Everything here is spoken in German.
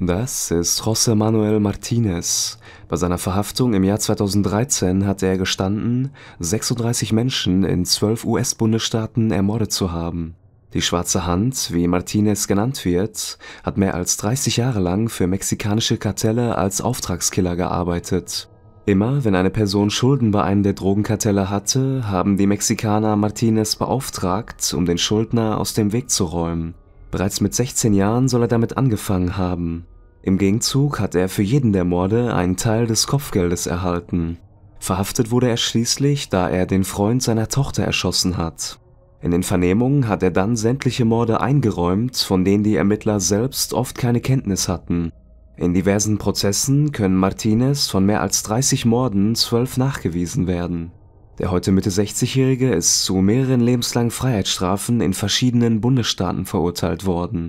Das ist José Manuel Martínez. Bei seiner Verhaftung im Jahr 2013 hatte er gestanden, 36 Menschen in zwölf US-Bundesstaaten ermordet zu haben. Die Schwarze Hand, wie Martinez genannt wird, hat mehr als 30 Jahre lang für mexikanische Kartelle als Auftragskiller gearbeitet. Immer wenn eine Person Schulden bei einem der Drogenkartelle hatte, haben die Mexikaner Martinez beauftragt, um den Schuldner aus dem Weg zu räumen. Bereits mit 16 Jahren soll er damit angefangen haben. Im Gegenzug hat er für jeden der Morde einen Teil des Kopfgeldes erhalten. Verhaftet wurde er schließlich, da er den Freund seiner Tochter erschossen hat. In den Vernehmungen hat er dann sämtliche Morde eingeräumt, von denen die Ermittler selbst oft keine Kenntnis hatten. In diversen Prozessen können Martinez von mehr als 30 Morden zwölf nachgewiesen werden. Der heute Mitte 60-Jährige ist zu mehreren lebenslangen Freiheitsstrafen in verschiedenen Bundesstaaten verurteilt worden